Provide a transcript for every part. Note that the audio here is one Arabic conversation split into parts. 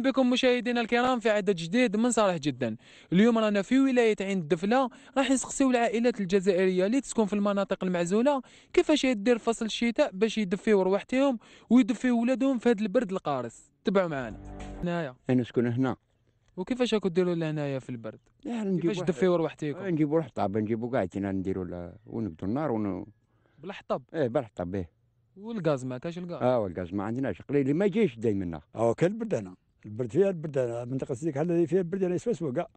بكم مشاهدينا الكرام في عدد جديد من صالح جدا اليوم رانا في ولايه عين الدفله راح نسقسيو العائلات الجزائريه اللي تسكن في المناطق المعزوله كيفاش يدير فصل الشتاء باش يدفيو رواحتهم ويدفيو ولادهم في هذا البرد القارس تبعوا معنا هنايا انا نسكن هنا وكيفاش راكو ديروا لهنايا في البرد كيفاش تدفيو رواحتكم نجيبوا الحطب نجيبوا كاع كنا نديروا ونبدوا النار ون... بالحطب ايه بالحطب ايه والغاز ما كاش الغاز اه والغاز ما عندناش قليل ما يجيش دايما اه كالبرد هنا البرد فيها البرد انا المنطقه السيك هلا فيها البرد انا يسوى سوى كاع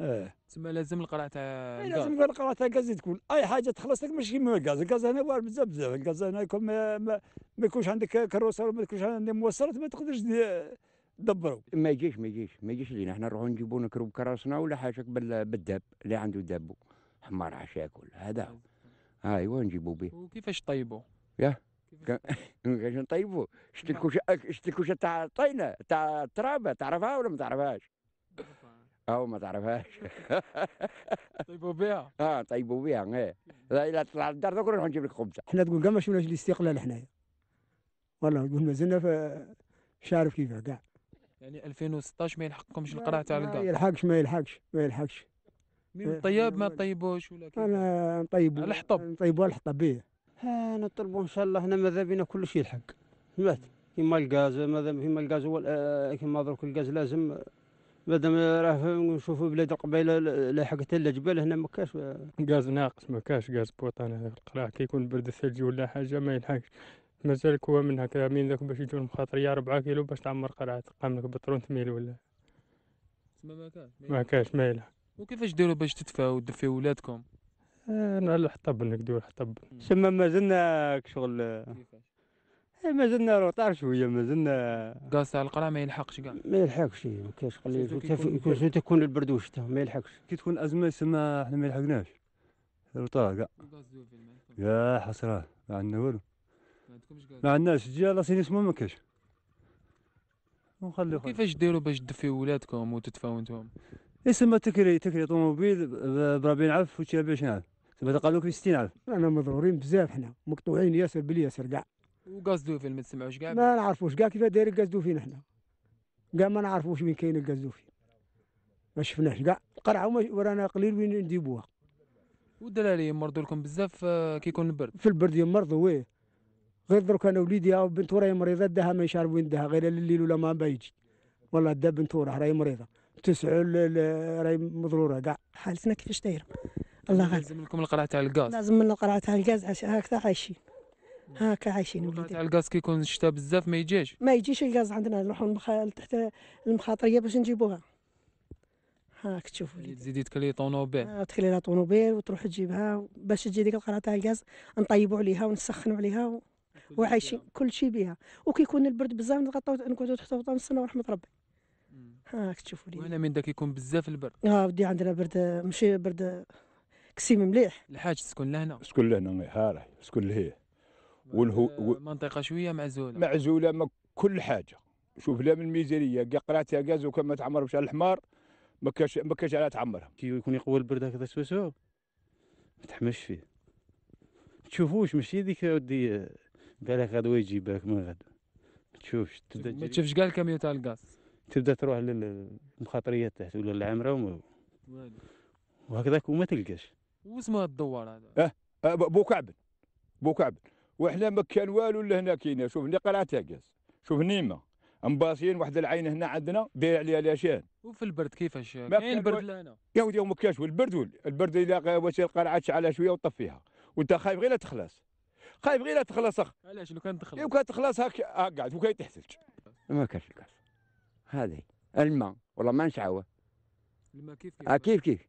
اه تسمى لازم القرعه تاع إيه، لازم القرعه تاع الغاز تكون اي حاجه تخلص لك ماشي كيما الغاز الغاز هنا واعر بزاف بزاف الغاز هنا يكون ما, ما, ما يكونش عندك كروسه ولا ما يكونش عندك موصلات ما تقدرش دبروا ما يجيش ما يجيش ما يجيش لينا حنا نروحوا نجيبوا نكرو بكراسنا ولا حاجه بالداب اللي عنده دابو حمار عشاكل هذا هذا ايوا نجيبوا به وكيفاش طيبوا ياه كان نطيبوا شتي الكوشه تاع الطينه تاع الترابه تعرفها ولا ما تعرفهاش؟ او ما تعرفهاش طيبوا بها اه طيبوا بها ايه الا طلع الدار دوك نروح نجيب لك خبزه حنا تقول كاع ما شفناش الاستقلال حنايا والله نقول مازلنا في شارف كيف كاع يعني 2016 ما يلحقكمش القرع تاع الدار ما يلحقش ما يلحقش ما يلحقش من ما طيبوش ولا كيف؟ انا نطيبو الحطب نطيبو الحطب بيه نطلبوا ان شاء الله هنا ماذا بينا كل شيء الحق سمعت كيما الغاز ماذا كيما الغاز هو آه، كيما درك الغاز لازم مادام راه نشوفوا بلاد القبيله لاحقت الجبال هنا ما كاش غاز ناقص ما كاش غاز بوطاني القلاع كيكون برد الثلج ولا حاجه ما يلحقش مازال كوا من هكا من ذاك باش يجون يا 4 كيلو باش تعمر قرعه تقام لك بطرون تميل ولا ما كاش ما كاش ما يلحق وكيفاش ديروا باش تدفاو تدفيو ولادكم انا آه، الحطب نقدو الحطب سما زلنا كشغل إيه، ما زلنا روطار شويه ما زلنا قاصع تاع ما يلحقش كاع ما يلحقش ما كاش قليل تكون البرد وشتا ما يلحقش كي تكون ازمه سما احنا ما يلحقناش روطار كاع يا حسره ما عندنا والو ما عندناش جا لاسيني اسمه ما كاش ونخلي كيفاش ديروا باش تدفيو ولادكم انتم؟ اسما إيه، تكري تكري طوموبيل برابين عف وتشابيش نعرف تبغى تقالوك في 60000 رانا مضرورين بزاف حنا مقطوعين ياسر بالياسر كاع وقاصدو فين ما تسمعوش كاع ما نعرفوش كاع كيف داير الغاز فين حنا كاع ما نعرفوش وين كاين الغاز فين ما شفناش كاع القرعه ورانا قليل وين نجيبوها والدراري يمرضوا لكم بزاف آه، كيكون البرد في البرد يمرضوا ويه غير دروك انا وليدي آه، بنت راهي مريضه داها ما يشرب وين داها غير الليل ولا ما بايجي والله دا بنت راه راهي مريضه تسعوا راهي مضروره كاع حالتنا كيفاش دايره الله غالب لازم لكم القرعه تاع الغاز لازم لنا القرعه تاع الغاز عشان هكذا عايشين هاكا عايشين وليدي تاع الغاز كيكون الشتاء بزاف ما يجيش ما يجيش الغاز عندنا نروحوا المخ... تحت المخاطريه باش نجيبوها هاك تشوف وليدي تزيدي تكلي طونوبيل آه تكلي لها طونوبيل وتروح تجيبها باش تجي ديك القرعه تاع الغاز نطيبوا عليها ونسخنوا عليها و... وعايشين كل شيء بها وكيكون البرد بزاف نتغطاو نقعدوا تحت الوطن نستناو رحمه ربي هاك تشوفوا لي وهنا من داك يكون بزاف البرد اه ودي عندنا برد ماشي برد كسيم مليح الحاج تسكن لهنا تسكن لهنا هاره تسكن لهيه ونهو آه، منطقه شويه معزوله معزوله ما كل حاجه شوف لا من الميزانيه كاع قراتها كاع زوكا ما تعمرش على الحمار ما كاش ما كاش على تعمرها كي يكون يقوى البرد هكذا سوسو ما تحمش فيه تشوفوش ماشي ديك ودي بالك آه، غدوه يجي بالك من غد ما تشوفش تبدا ما تشوفش كاع الكاميو تاع الغاز تبدا تروح للمخاطريات تحت ولا العامره وما وهكذاك وما تلقاش واسمها الدوار هذا اه, بو كعب بو كعب وحنا ما كان والو الا هنا كاينه شوف هنا قلعه تاكاس شوف نيمه مباصين واحد العين هنا عندنا داير عليها لاشان وفي البرد كيفاش كاين البرد لهنا يا ودي ما كاش والبرد البرد الا واش القلعه تشعلها شويه وطفيها وانت خايف غير لا تخلص خايف غير لا تخلص اخ علاش لو كان تخلص إيه، لو كان تخلص هاك قاعد وكا تحتلج ما كاش الكاس هذه الماء والله ما نشعوه الماء كيف كيف آه، كيف كيف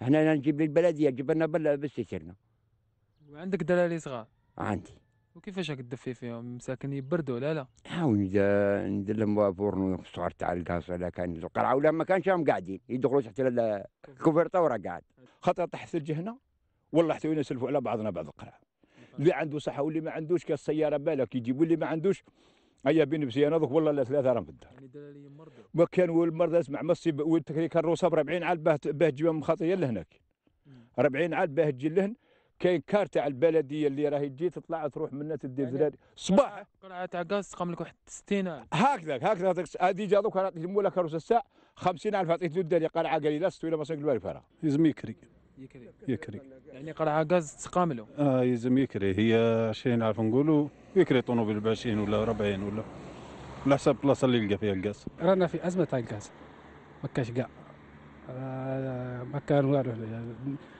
هنا نجيب للبلديه جيب لنا باستشرنا وعندك دراري صغار عندي وكيفاش راك تدفي فيهم مساكن يبردوا لا لا حاول ندير لهم فرن الصغار تاع الكاس ولا كان القرعه ولا ما كانش هم قاعدين يدخلوا تحت الكوفرطه وراه قاعد خطر تحت الجهنه والله حتى نسلفوا على بعضنا بعض القرعه اللي عنده صحه واللي ما عندوش كالسياره بالك يجيبوا اللي ما عندوش هيا بين بسي انا ذوك والله لا ثلاثه راهم في يعني الدار ما كان والمرضى اسمع مصي والتكري كروسه ب 40 عال باه باه تجيبها من خطيه لهناك 40 عال باه تجي لهن كاين كار تاع البلديه اللي راهي تجي تطلع تروح منها تدي زلال صباح قرعه تاع غاز تقام لك واحد 60 هكذا هكذا هذه جا دوك عطيت مولا الساعه الساع الف عطيت له داري قرعه قليله ما مسك الوالي فرا لازم يكري يكري يكري يعني قرعه تقام له. اه لازم يكري هي شنو نعرف نقولوا يكري طوموبيل ب 20 ولا 40 ولا على حسب البلاصه اللي يلقى فيها الغاز رانا في ازمه تاع الغاز ما كاش كاع ما كان والو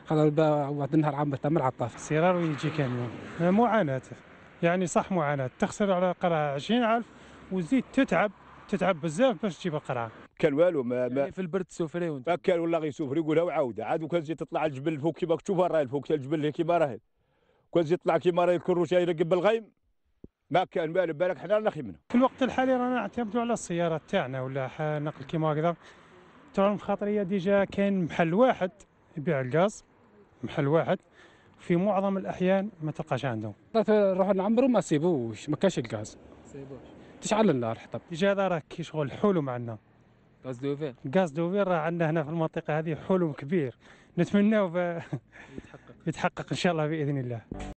خلاص واحد النهار عم تمر على سيرار سرار ويجي كاميون معاناه يعني صح معاناه تخسر على القرعه 20000 وزيد تتعب تتعب بزاف باش تجيب القرعه كان والو ما, ما يعني في البرد سوفري وانت كان ولا غير سوفري يقولها وعاوده عاد وكان تجي تطلع الجبل الفوق كيما تشوفها راهي الفوق الجبل كيما راهي كان تجي تطلع كيما راهي الكروشه يرقب بالغيم ما كان بال بالك حنا رانا منه في الوقت الحالي رانا نعتمدوا على السيارات تاعنا ولا نقل كيما هكذا تاع خاطريه ديجا كاين محل واحد يبيع الغاز محل واحد في معظم الاحيان ما تلقاش عندهم نروحوا طيب، نعمروا ما سيبوش ما كاش الغاز سيبوش تشعل النار حطب ديجا هذا راه كي شغل حلم عندنا غاز دوفير غاز دوفير راه عندنا هنا في المنطقه هذه حلم كبير نتمناو يتحقق يتحقق ان شاء الله باذن الله